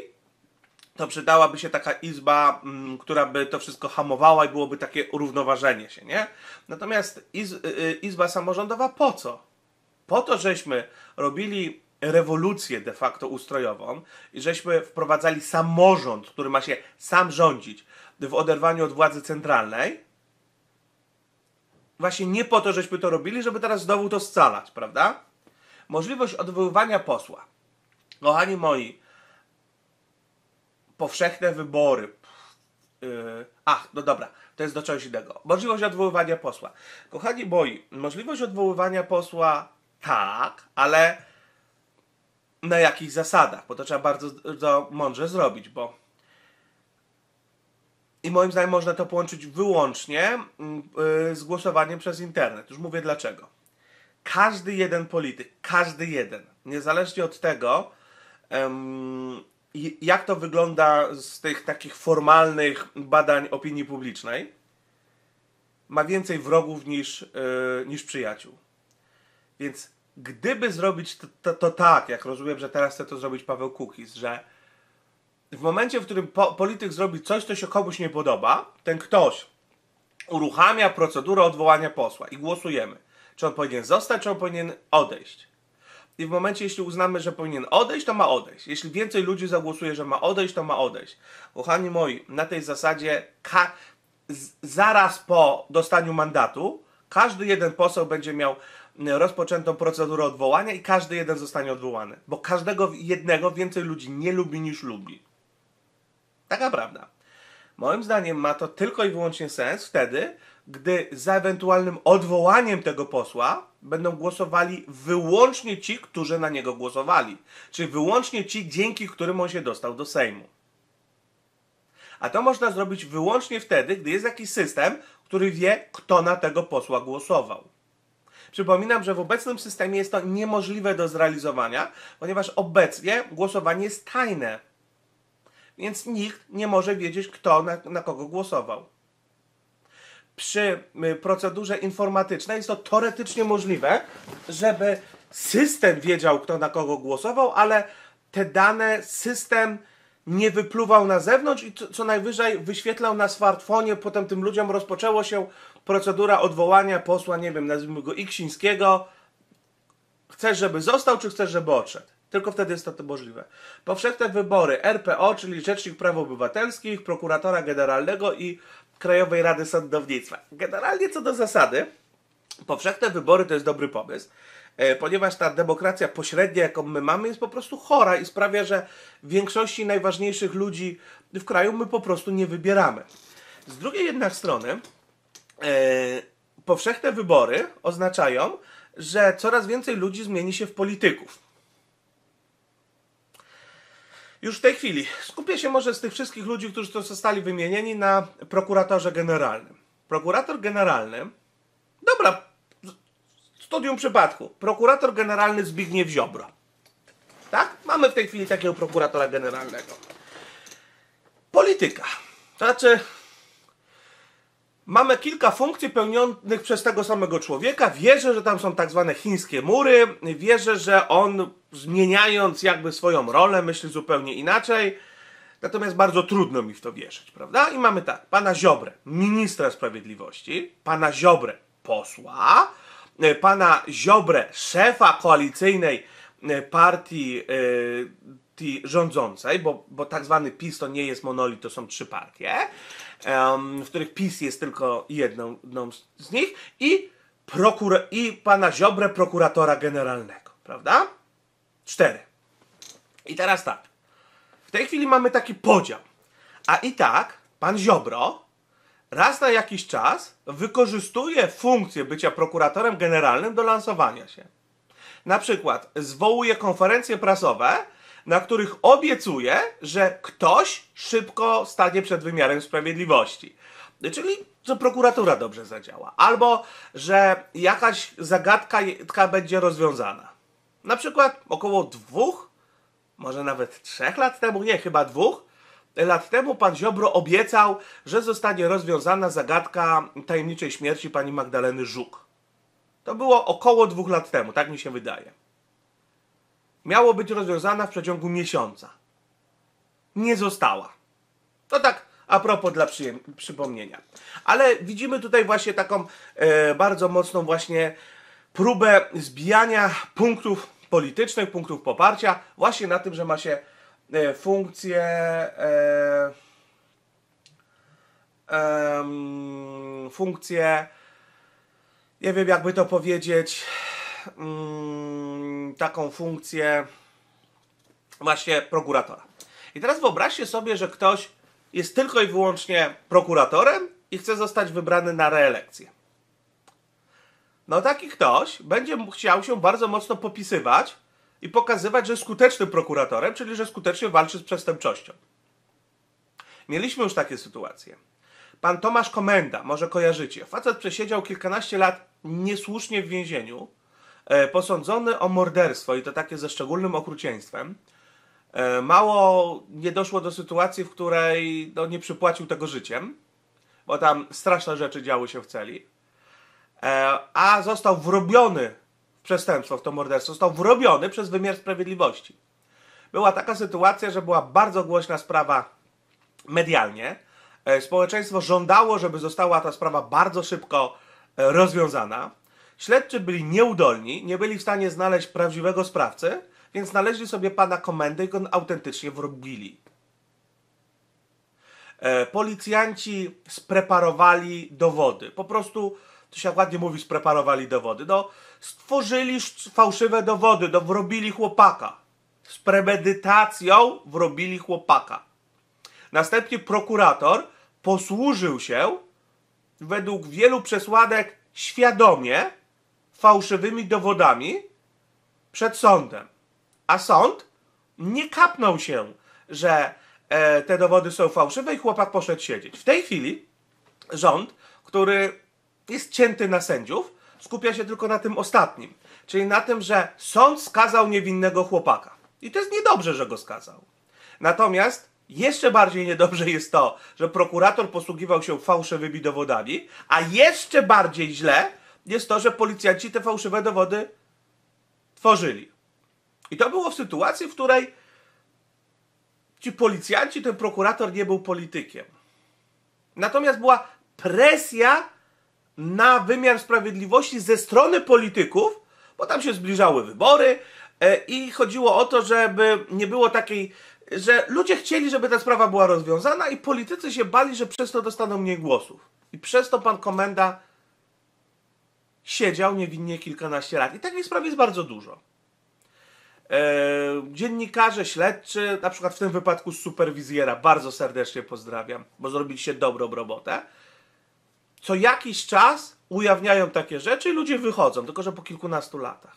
to przydałaby się taka izba, m, mm, która by to wszystko hamowała i byłoby takie równoważenie się, nie? Natomiast iz, y, y, izba samorządowa po co? Po to, żeśmy robili rewolucję de facto ustrojową i żeśmy wprowadzali samorząd, który ma się sam rządzić w oderwaniu od władzy centralnej, właśnie nie po to, żeśmy to robili, żeby teraz znowu to scalać, prawda? Możliwość odwoływania posła. Kochani moi, powszechne wybory. Yy, ach, no dobra, to jest do czegoś innego. Możliwość odwoływania posła. Kochani moi, możliwość odwoływania posła tak, ale na jakich zasadach, bo to trzeba bardzo to mądrze zrobić, bo i moim zdaniem można to połączyć wyłącznie y, z głosowaniem przez internet. Już mówię dlaczego. Każdy jeden polityk, każdy jeden, niezależnie od tego, jak to wygląda z tych takich formalnych badań opinii publicznej, ma więcej wrogów niż, y, niż przyjaciół. Więc gdyby zrobić to, to, to, tak, jak rozumiem, że teraz chce to zrobić Paweł Kukiz, że w momencie, w którym po, polityk zrobi coś, co się komuś nie podoba, ten ktoś uruchamia procedurę odwołania posła i głosujemy, czy on powinien zostać, czy on powinien odejść. I w momencie, jeśli uznamy, że powinien odejść, to ma odejść. Jeśli więcej ludzi zagłosuje, że ma odejść, to ma odejść. Kochani moi, na tej zasadzie zaraz po dostaniu mandatu każdy jeden poseł będzie miał rozpoczętą procedurę odwołania i każdy jeden zostanie odwołany, bo każdego jednego więcej ludzi nie lubi niż lubi. Taka prawda. Moim zdaniem ma to tylko i wyłącznie sens wtedy, gdy za ewentualnym odwołaniem tego posła będą głosowali wyłącznie ci, którzy na niego głosowali, czyli wyłącznie ci, dzięki którym on się dostał do Sejmu. A to można zrobić wyłącznie wtedy, gdy jest jakiś system, który wie, kto na tego posła głosował. Przypominam, że w obecnym systemie jest to niemożliwe do zrealizowania, ponieważ obecnie głosowanie jest tajne. Więc nikt nie może wiedzieć, kto na, na kogo głosował. Przy y, procedurze informatycznej jest to teoretycznie możliwe, żeby system wiedział, kto na kogo głosował, ale te dane system nie wypluwał na zewnątrz i co, najwyżej wyświetlał na smartfonie. Potem tym ludziom rozpoczęło się procedura odwołania posła, nie wiem, nazwijmy go Iksińskiego. Chcesz, żeby został, czy chcesz, żeby odszedł? Tylko wtedy jest to możliwe. Powszechne wybory RPO, czyli Rzecznik Praw Obywatelskich, Prokuratora Generalnego i Krajowej Rady Sądownictwa. Generalnie co do zasady, powszechne wybory to jest dobry pomysł. E, ponieważ ta demokracja pośrednia, jaką my mamy, jest po prostu chora i sprawia, że większości najważniejszych ludzi w kraju my po prostu nie wybieramy. Z drugiej jednak strony, e, powszechne wybory oznaczają, że coraz więcej ludzi zmieni się w polityków. Już w tej chwili skupię się może z tych wszystkich ludzi, którzy to zostali wymienieni na prokuratorze generalnym. Prokurator generalny, dobra, Studium przypadku. Prokurator generalny Zbigniew Ziobro. Tak? Mamy w tej chwili takiego prokuratora generalnego. Polityka. To znaczy, mamy kilka funkcji pełnionych przez tego samego człowieka. Wierzę, że tam są tak zwane chińskie mury. Wierzę, że on zmieniając jakby swoją rolę, myśli zupełnie inaczej. Natomiast bardzo trudno mi w to wierzyć, prawda? I mamy tak, pana Ziobrę, ministra sprawiedliwości, pana Ziobrę, posła, E, pana Ziobrę, szefa koalicyjnej e, partii e, rządzącej, bo, bo tak zwany PiS to nie jest monolit, to są trzy partie, um, w których PiS jest tylko jedną, jedną z nich, i, prokur i pana Ziobrę, prokuratora generalnego, prawda? Cztery. I teraz tak. W tej chwili mamy taki podział. A i tak pan Ziobro raz na jakiś czas wykorzystuje funkcję bycia prokuratorem generalnym do lansowania się. Na przykład zwołuje konferencje prasowe, na których obiecuje, że ktoś szybko stanie przed wymiarem sprawiedliwości. Czyli że prokuratura dobrze zadziała, albo że jakaś zagadka będzie rozwiązana. Na przykład około dwóch, może nawet trzech lat temu, nie, chyba dwóch, lat temu pan Ziobro obiecał, że zostanie rozwiązana zagadka tajemniczej śmierci pani Magdaleny Żuk. To było około dwóch lat temu, tak mi się wydaje. Miało być rozwiązana w przeciągu miesiąca. Nie została. To tak a propos dla przypomnienia. Ale widzimy tutaj właśnie taką e, bardzo mocną właśnie próbę zbijania punktów politycznych, punktów poparcia właśnie na tym, że ma się E, funkcje e, funkcje nie wiem jakby to powiedzieć mm, taką funkcję właśnie prokuratora. I teraz wyobraźcie sobie, że ktoś jest tylko i wyłącznie prokuratorem i chce zostać wybrany na reelekcję. No taki ktoś będzie chciał się bardzo mocno popisywać i pokazywać, że jest skutecznym prokuratorem, czyli że skutecznie walczy z przestępczością. Mieliśmy już takie sytuacje. Pan Tomasz Komenda, może kojarzycie, facet przesiedział kilkanaście lat niesłusznie w więzieniu, e, posądzony o morderstwo i to takie ze szczególnym okrucieństwem. E, mało nie doszło do sytuacji, w której no, nie przypłacił tego życiem, bo tam straszne rzeczy działy się w celi. E, a został wrobiony przestępstwo, w to morderstwo, został wrobiony przez wymiar sprawiedliwości. Była taka sytuacja, że była bardzo głośna sprawa medialnie. E, społeczeństwo żądało, żeby została ta sprawa bardzo szybko e, rozwiązana. Śledczy byli nieudolni, nie byli w stanie znaleźć prawdziwego sprawcy, więc znaleźli sobie pana komendy i go autentycznie wrobili. E, policjanci spreparowali dowody. Po prostu to się ładnie mówi, spreparowali dowody. No, stworzyli fałszywe dowody, no, wrobili chłopaka. Z premedytacją wrobili chłopaka. Następnie prokurator posłużył się według wielu przesłanek świadomie fałszywymi dowodami przed sądem. A sąd nie kapnął się, że e, te dowody są fałszywe i chłopak poszedł siedzieć. W tej chwili rząd, który jest cięty na sędziów, skupia się tylko na tym ostatnim. Czyli na tym, że sąd skazał niewinnego chłopaka. I to jest niedobrze, że go skazał. Natomiast jeszcze bardziej niedobrze jest to, że prokurator posługiwał się fałszywymi dowodami, a jeszcze bardziej źle jest to, że policjanci te fałszywe dowody tworzyli. I to było w sytuacji, w której ci policjanci, ten prokurator nie był politykiem. Natomiast była presja na wymiar sprawiedliwości ze strony polityków, bo tam się zbliżały wybory e, i chodziło o to, żeby nie było takiej, że ludzie chcieli, żeby ta sprawa była rozwiązana i politycy się bali, że przez to dostaną mniej głosów. I przez to pan komenda siedział niewinnie kilkanaście lat. I takich spraw jest bardzo dużo. E, dziennikarze, śledczy, na przykład w tym wypadku z superwizjera, bardzo serdecznie pozdrawiam, bo zrobiliście dobrą robotę co jakiś czas ujawniają takie rzeczy i ludzie wychodzą, tylko że po kilkunastu latach.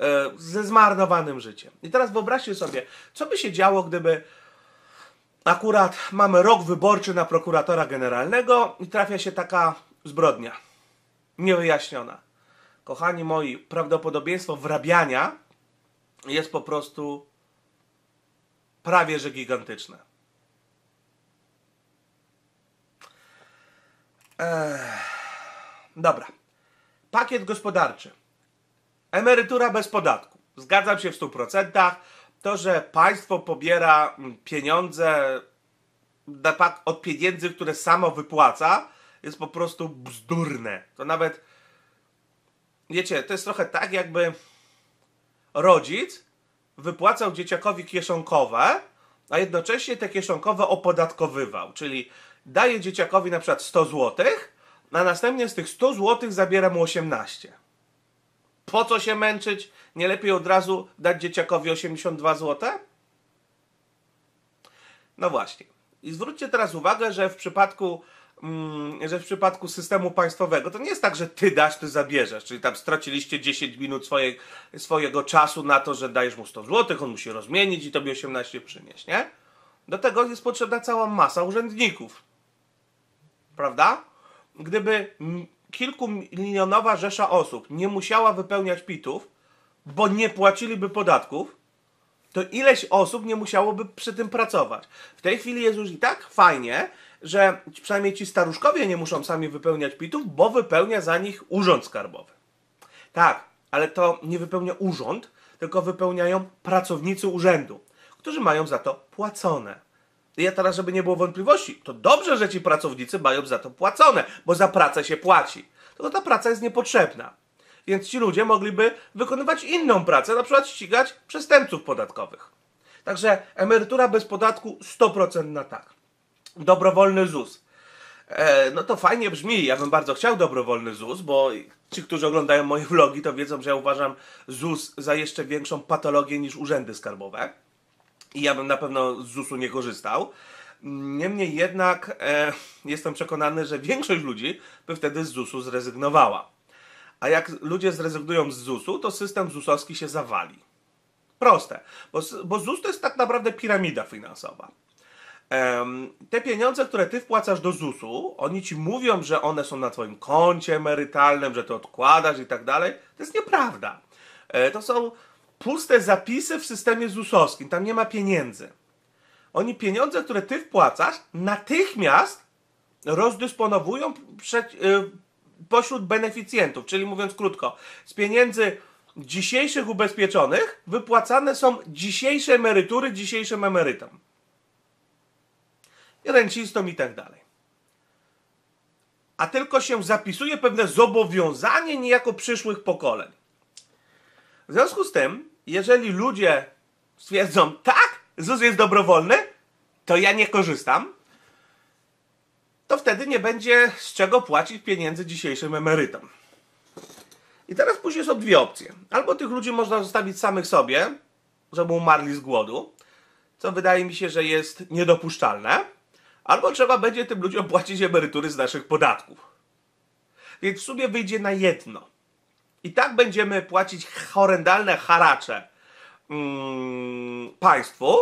E, ze zmarnowanym życiem. I teraz wyobraźcie sobie, co by się działo, gdyby akurat mamy rok wyborczy na prokuratora generalnego i trafia się taka zbrodnia niewyjaśniona. Kochani moi, prawdopodobieństwo wrabiania jest po prostu prawie że gigantyczne. Eee, dobra. Pakiet gospodarczy. Emerytura bez podatku. Zgadzam się w 100%. To, że państwo pobiera mm, pieniądze od pieniędzy, które samo wypłaca, jest po prostu bzdurne. To nawet, wiecie, to jest trochę tak, jakby rodzic wypłacał dzieciakowi kieszonkowe, a jednocześnie te kieszonkowe opodatkowywał. Czyli daje dzieciakowi na przykład 100 zł, a następnie z tych 100 zł zabiera mu 18. Po co się męczyć? Nie lepiej od razu dać dzieciakowi 82 zł? No właśnie. I zwróćcie teraz uwagę, że w przypadku mm, że w przypadku systemu państwowego to nie jest tak, że ty dasz, ty zabierzesz, czyli tam straciliście 10 minut swoje, swojego czasu na to, że dajesz mu 100 zł, on musi rozmienić i tobie 18 przynieść, nie? Do tego jest potrzebna cała masa urzędników, prawda? Gdyby kilkumilionowa rzesza osób nie musiała wypełniać pitów, bo nie płaciliby podatków, to ileś osób nie musiałoby przy tym pracować. W tej chwili jest już i tak fajnie, że przynajmniej ci staruszkowie nie muszą sami wypełniać pitów, bo wypełnia za nich urząd skarbowy. Tak, ale to nie wypełnia urząd, tylko wypełniają pracownicy urzędu, którzy mają za to płacone ja teraz, żeby nie było wątpliwości, to dobrze, że ci pracownicy mają za to płacone, bo za pracę się płaci. Tylko ta praca jest niepotrzebna. Więc ci ludzie mogliby wykonywać inną pracę, na przykład ścigać przestępców podatkowych. Także emerytura bez podatku 100% na tak. Dobrowolny ZUS. E, no to fajnie brzmi, ja bym bardzo chciał dobrowolny ZUS, bo ci, którzy oglądają moje vlogi, to wiedzą, że ja uważam ZUS za jeszcze większą patologię niż urzędy skarbowe i ja bym na pewno z ZUS-u nie korzystał. Niemniej jednak e, jestem przekonany, że większość ludzi by wtedy z ZUS-u zrezygnowała. A jak ludzie zrezygnują z ZUS-u, to system ZUS-owski się zawali. Proste, bo, bo ZUS to jest tak naprawdę piramida finansowa. te pieniądze, które ty wpłacasz do ZUS-u, oni ci mówią, że one są na twoim koncie emerytalnym, że to odkładasz i tak dalej. To jest nieprawda. E, to są puste zapisy w systemie ZUS-owskim, tam nie ma pieniędzy. Oni pieniądze, które ty wpłacasz, natychmiast rozdysponowują przed, y, pośród beneficjentów, czyli mówiąc krótko, z pieniędzy dzisiejszych ubezpieczonych wypłacane są dzisiejsze emerytury dzisiejszym emerytom. I rencistom i tak dalej. A tylko się zapisuje pewne zobowiązanie niejako przyszłych pokoleń. W związku z tym jeżeli ludzie stwierdzą, tak, ZUS jest dobrowolny, to ja nie korzystam, to wtedy nie będzie z czego płacić pieniędzy dzisiejszym emerytom. I teraz później są dwie opcje. Albo tych ludzi można zostawić samych sobie, żeby umarli z głodu, co wydaje mi się, że jest niedopuszczalne, albo trzeba będzie tym ludziom płacić emerytury z naszych podatków. Więc w sumie wyjdzie na jedno. I tak będziemy płacić horrendalne haracze mm, państwu,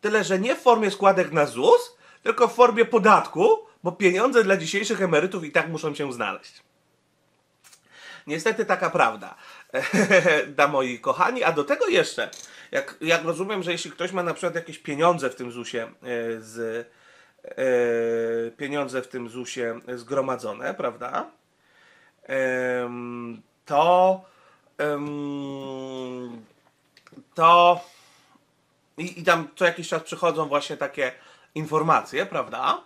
tyle że nie w formie składek na ZUS, tylko w formie podatku, bo pieniądze dla dzisiejszych emerytów i tak muszą się znaleźć. Niestety taka prawda, da moi kochani. A do tego jeszcze, jak, jak rozumiem, że jeśli ktoś ma na przykład jakieś pieniądze w tym ZUS-ie e, z, e, pieniądze w tym ZUS-ie zgromadzone, prawda? to ym, to i, i tam co jakiś czas przychodzą właśnie takie informacje, prawda?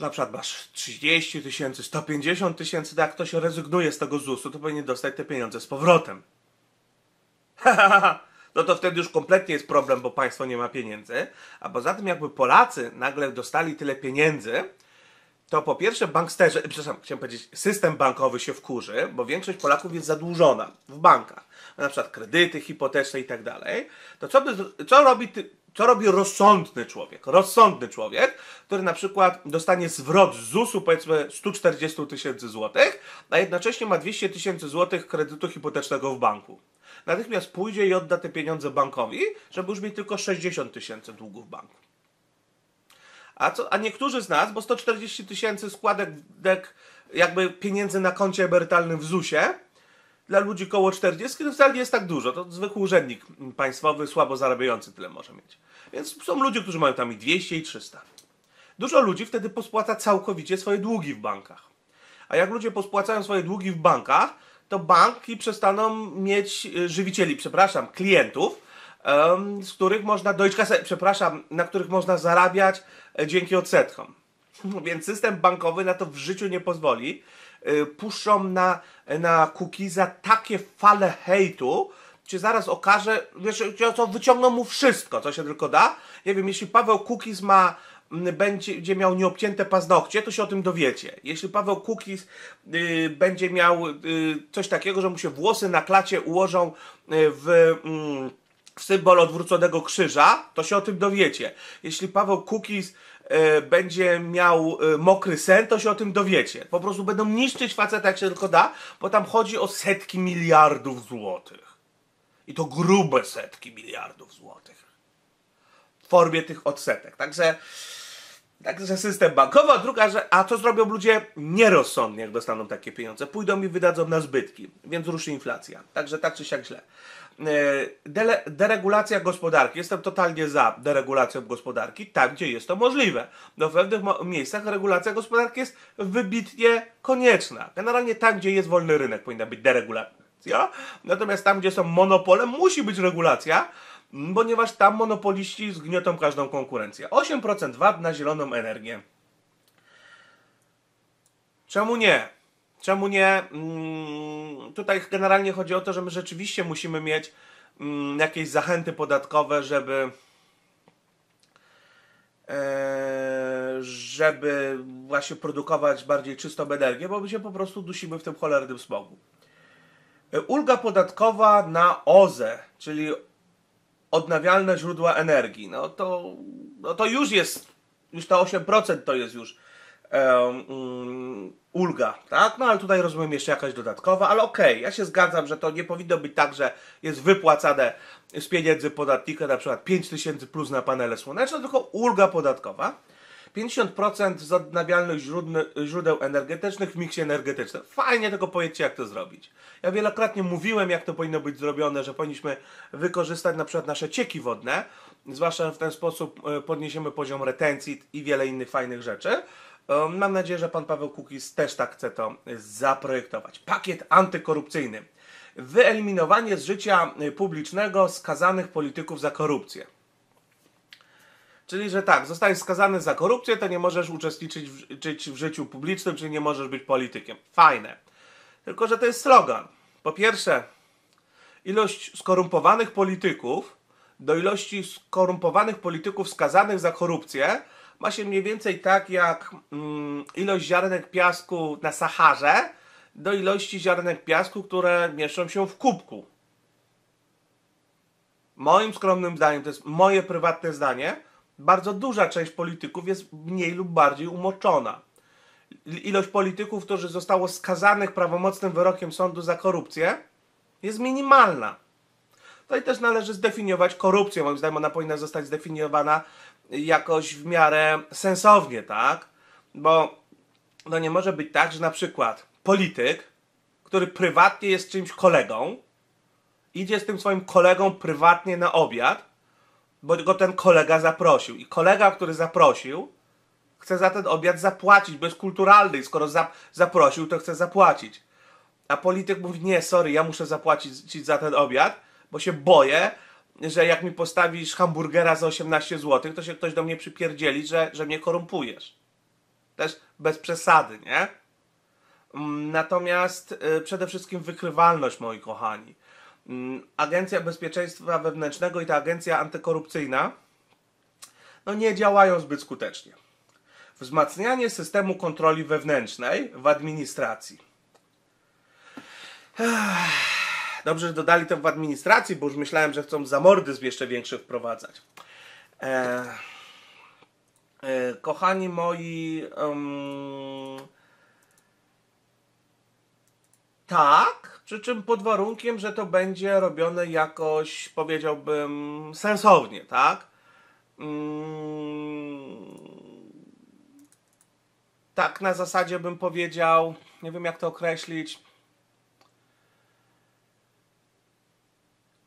Na przykład masz 30 tysięcy, 150 tysięcy, to jak ktoś rezygnuje z tego ZUS-u, to powinien dostać te pieniądze z powrotem. no to wtedy już kompletnie jest problem, bo państwo nie ma pieniędzy. A poza tym, jakby Polacy nagle dostali tyle pieniędzy, to po pierwsze banksterzy, e, przepraszam, chciałem powiedzieć, system bankowy się wkurzy, bo większość Polaków jest zadłużona w bankach, na przykład kredyty hipoteczne i tak dalej, to co, by, co robi ty, co robi rozsądny człowiek? Rozsądny człowiek, który na przykład dostanie zwrot z ZUS-u powiedzmy 140 tysięcy złotych, a jednocześnie ma 200 tysięcy złotych kredytu hipotecznego w banku. Natychmiast pójdzie i odda te pieniądze bankowi, żeby już mieć tylko 60 tysięcy długów w banku a, co, a niektórzy z nas, bo 140 tysięcy składek jakby pieniędzy na koncie emerytalnym w ZUS-ie, dla ludzi koło 40 to no wcale nie jest tak dużo. To zwykły urzędnik państwowy, słabo zarabiający tyle może mieć. Więc są ludzie, którzy mają tam i 200 i 300. Dużo ludzi wtedy pospłaca całkowicie swoje długi w bankach. A jak ludzie pospłacają swoje długi w bankach, to banki przestaną mieć y, żywicieli, przepraszam, klientów, um, z których można dojść kasę, przepraszam, na których można zarabiać e, dzięki odsetkom. Więc system bankowy na to w życiu nie pozwoli. E, puszczą na, na Kukiza takie fale hejtu, czy zaraz okaże, wiesz, co wyciągną mu wszystko, co się tylko da. Nie wiem, jeśli Paweł Kukiz ma będzie, będzie miał nieobcięte paznokcie, to się o tym dowiecie. Jeśli Paweł Kukiz y, będzie miał y, coś takiego, że mu się włosy na klacie ułożą y, w mm, symbol odwróconego krzyża, to się o tym dowiecie. Jeśli Paweł Kukiz y, e, będzie miał y, mokry sen, to się o tym dowiecie. Po prostu będą niszczyć faceta jak się tylko da, bo tam chodzi o setki miliardów złotych. I to grube setki miliardów złotych. W formie tych odsetek. Także, także system bankowy, a druga, że, a co zrobią ludzie nierozsądnie, jak dostaną takie pieniądze? Pójdą i wydadzą na zbytki, więc ruszy inflacja. Także tak czy siak źle. E, deregulacja gospodarki. Jestem totalnie za deregulacją gospodarki, tam gdzie jest to możliwe. No, w pewnych miejscach regulacja gospodarki jest wybitnie konieczna. Generalnie tam, gdzie jest wolny rynek, powinna być deregulacja. Natomiast tam, gdzie są monopole, musi być regulacja, ponieważ tam monopoliści zgniotą każdą konkurencję. 8% VAT na zieloną energię. Czemu nie? Czemu nie? Mm, tutaj generalnie chodzi o to, że my rzeczywiście musimy mieć mm, jakieś zachęty podatkowe, żeby e, żeby właśnie produkować bardziej czystą energię, bo my się po prostu dusimy w tym cholernym smogu. Ulga podatkowa na OZE, czyli odnawialne źródła energii. No to, no to już jest, już to 8% to jest już Mm, ulga, tak? No ale tutaj rozumiem jeszcze jakaś dodatkowa, ale okej, okay, ja się zgadzam, że to nie powinno być tak, że jest wypłacane z pieniędzy podatnika na przykład 5000 plus na panele słoneczne, tylko ulga podatkowa. 50% z odnawialnych źródeł, źródeł energetycznych w miksie energetycznym. Fajnie, tylko powiedzcie, jak to zrobić. Ja wielokrotnie mówiłem, jak to powinno być zrobione, że powinniśmy wykorzystać na przykład nasze cieki wodne, zwłaszcza w ten sposób e, podniesiemy poziom retencji i wiele innych fajnych rzeczy. Mam nadzieję, że pan Paweł Kukiz też tak chce to zaprojektować. Pakiet antykorupcyjny. Wyeliminowanie z życia y, publicznego skazanych polityków za korupcję. Czyli, że tak, zostajesz skazany za korupcję, to nie możesz uczestniczyć w, w życiu publicznym, czyli nie możesz być politykiem. Fajne. Tylko, że to jest slogan. Po pierwsze, ilość skorumpowanych polityków do ilości skorumpowanych polityków skazanych za korupcję ma się mniej więcej tak jak mm, ilość ziarnek piasku na Saharze do ilości ziarnek piasku, które mieszczą się w kubku. Moim skromnym zdaniem, to jest moje prywatne zdanie, bardzo duża część polityków jest mniej lub bardziej umoczona. Ilość polityków, którzy zostało skazanych prawomocnym wyrokiem sądu za korupcję, jest minimalna. Tutaj też należy zdefiniować korupcję. Moim zdaniem ona powinna zostać zdefiniowana jakoś w miarę sensownie, tak? Bo no nie może być tak, że na przykład polityk, który prywatnie jest czymś kolegą, idzie z tym swoim kolegą prywatnie na obiad, bo go ten kolega zaprosił. I kolega, który zaprosił, chce za ten obiad zapłacić, bo jest kulturalny i skoro zaprosił, to chce zapłacić. A polityk mówi, nie, sorry, ja muszę zapłacić za ten obiad, bo się boję, że jak mi postawisz hamburgera za 18 zł, to się ktoś do mnie przypierdzieli, że, że mnie korumpujesz. Też bez przesady, nie? Mm, natomiast y, przede wszystkim wykrywalność, moi kochani. Mm, agencja Bezpieczeństwa Wewnętrznego i ta agencja antykorupcyjna no nie działają zbyt skutecznie. Wzmacnianie systemu kontroli wewnętrznej w administracji. Ech. Dobrze, że dodali to w administracji, bo już myślałem, że chcą zamordyzm jeszcze większy wprowadzać. E, e, kochani moi, um, tak, przy czym pod warunkiem, że to będzie robione jakoś, powiedziałbym, sensownie, tak? Mm, tak, na zasadzie bym powiedział, nie wiem jak to określić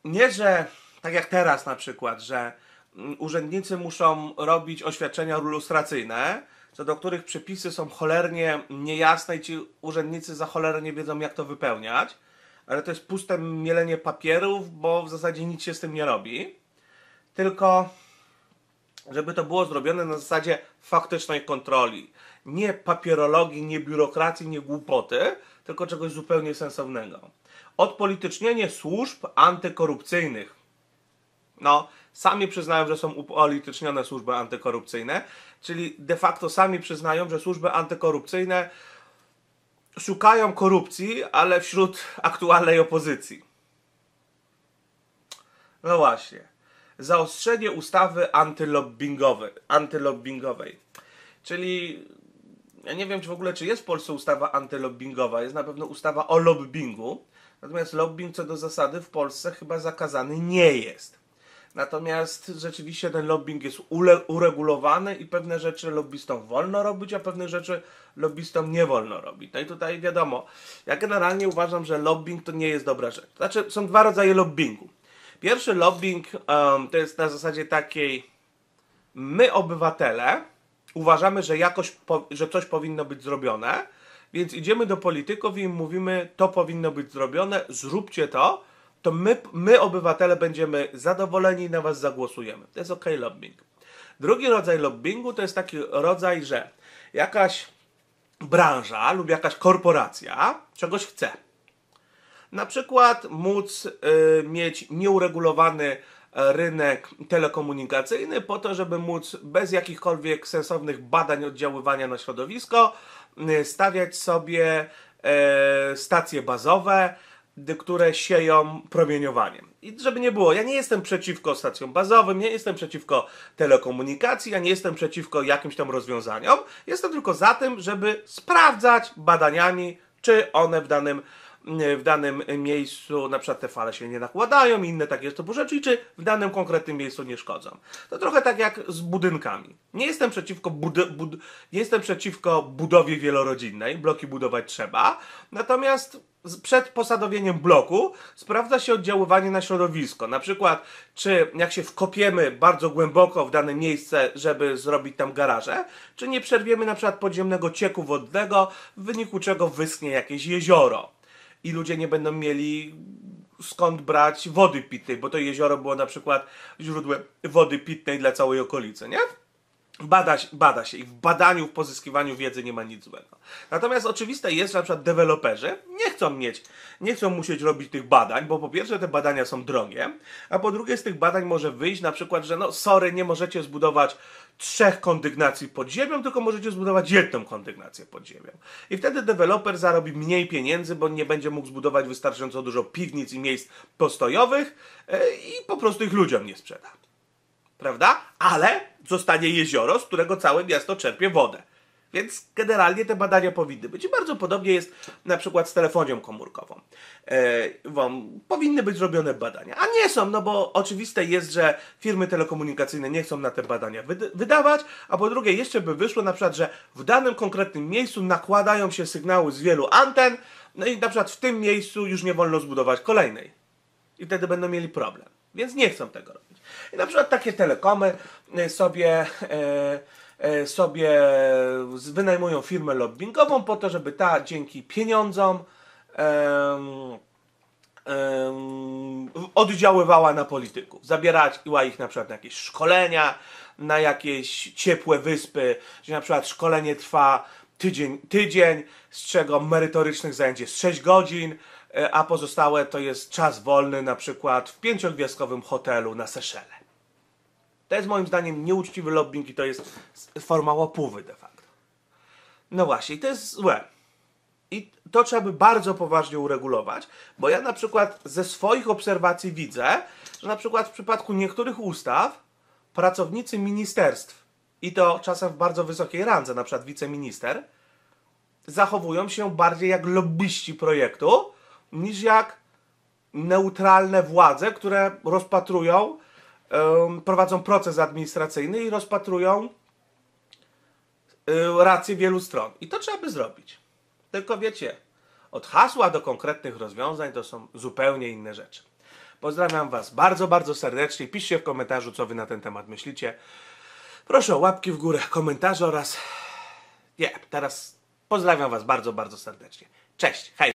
nie, że tak jak teraz na przykład, że mm, urzędnicy muszą robić oświadczenia lustracyjne, co do których przepisy są cholernie niejasne i ci urzędnicy za nie wiedzą, jak to wypełniać, ale to jest puste mielenie papierów, bo w zasadzie nic się z tym nie robi. Tylko żeby to było zrobione na zasadzie faktycznej kontroli. Nie papierologii, nie biurokracji, nie głupoty, tylko czegoś zupełnie sensownego. Odpolitycznienie służb antykorupcyjnych. No, sami przyznają, że są upolitycznione służby antykorupcyjne, czyli de facto sami przyznają, że służby antykorupcyjne szukają korupcji, ale wśród aktualnej opozycji. No właśnie. Zaostrzenie ustawy antylobbingowej. antylobbingowej. Czyli ja nie wiem, czy w ogóle, czy jest w Polsce ustawa antylobbingowa. Jest na pewno ustawa o lobbingu. Natomiast lobbying co do zasady w Polsce chyba zakazany nie jest. Natomiast rzeczywiście ten lobbying jest uregulowany i pewne rzeczy lobbystom wolno robić, a pewne rzeczy lobbystom nie wolno robić. No i tutaj wiadomo, ja generalnie uważam, że lobbying to nie jest dobra rzecz. Znaczy, są dwa rodzaje lobbyingu. Pierwszy lobbying um, to jest na zasadzie takiej, my obywatele uważamy, że jakoś, że coś powinno być zrobione, więc idziemy do polityków i im mówimy, to powinno być zrobione, zróbcie to, to my, my obywatele będziemy zadowoleni i na was zagłosujemy. To jest ok lobbying. Drugi rodzaj lobbyingu to jest taki rodzaj, że jakaś branża lub jakaś korporacja czegoś chce. Na przykład móc y, mieć nieuregulowany e, rynek telekomunikacyjny po to, żeby móc bez jakichkolwiek sensownych badań oddziaływania na środowisko Y, stawiać sobie e, stacje bazowe, które sieją promieniowaniem. I żeby nie było, ja nie jestem przeciwko stacjom bazowym, nie jestem przeciwko telekomunikacji, ja nie jestem przeciwko jakimś tam rozwiązaniom. Jestem tylko za tym, żeby sprawdzać badaniami, czy one w danym E, w danym miejscu na przykład te fale się nie nakładają, inne takie jest typu rzeczy, czy w danym konkretnym miejscu nie szkodzą. To trochę tak jak z budynkami. Nie jestem przeciwko, bud bud nie jestem przeciwko budowie wielorodzinnej, bloki budować trzeba, natomiast przed posadowieniem bloku sprawdza się oddziaływanie na środowisko. Na przykład, czy jak się wkopiemy bardzo głęboko w dane miejsce, żeby zrobić tam garaże, czy nie przerwiemy na przykład podziemnego cieku wodnego, w wyniku czego wyschnie jakieś jezioro i ludzie nie będą mieli skąd brać wody pitnej, bo to jezioro było na przykład źródłem wody pitnej dla całej okolicy, nie? Bada, bada się i w badaniu, w pozyskiwaniu wiedzy nie ma nic złego. Natomiast oczywiste jest, że na przykład deweloperzy nie chcą mieć, nie chcą musieć robić tych badań, bo po pierwsze te badania są drogie, a po drugie z tych badań może wyjść na przykład, że no sorry, nie możecie zbudować trzech kondygnacji pod ziemią, tylko możecie zbudować jedną kondygnację pod ziemią. I wtedy deweloper zarobi mniej pieniędzy, bo nie będzie mógł zbudować wystarczająco dużo piwnic i miejsc postojowych e, i po prostu ich ludziom nie sprzeda. Prawda? Ale zostanie jezioro, z którego całe miasto czerpie wodę. Więc generalnie te badania powinny być. I bardzo podobnie jest na przykład z telefonią komórkową. E, Wam powinny być robione badania, a nie są, no bo oczywiste jest, że firmy telekomunikacyjne nie chcą na te badania wydawać, a po drugie jeszcze by wyszło na przykład, że w danym konkretnym miejscu nakładają się sygnały z wielu anten, no i na przykład w tym miejscu już nie wolno zbudować kolejnej. I wtedy będą mieli problem. Więc nie chcą tego robić. I na przykład takie telekomy e, sobie... E, E, sobie wynajmują firmę lobbyingową po to, żeby ta dzięki pieniądzom um, oddziaływała na polityków. Zabierała ich na przykład na jakieś szkolenia, na jakieś ciepłe wyspy, że na przykład szkolenie trwa tydzień, tydzień z czego merytorycznych zajęć jest 6 godzin, e, a pozostałe to jest czas wolny na przykład w pięciogwiazdkowym hotelu na Seszele. To jest moim zdaniem nieuczciwy lobbying i to jest forma łapówy de facto. No właśnie, i to jest złe. I to trzeba by bardzo poważnie uregulować, bo ja na przykład ze swoich obserwacji widzę, że na przykład w przypadku niektórych ustaw pracownicy ministerstw, i to czasem w bardzo wysokiej randze, na przykład wiceminister, zachowują się bardziej jak lobbyści projektu, niż jak neutralne władze, które rozpatrują prowadzą proces administracyjny i rozpatrują rację wielu stron. I to trzeba by zrobić. Tylko wiecie, od hasła do konkretnych rozwiązań to są zupełnie inne rzeczy. Pozdrawiam Was bardzo, bardzo serdecznie. Piszcie w komentarzu, co Wy na ten temat myślicie. Proszę o łapki w górę, komentarze oraz. Nie, teraz pozdrawiam Was bardzo, bardzo serdecznie. Cześć, hej!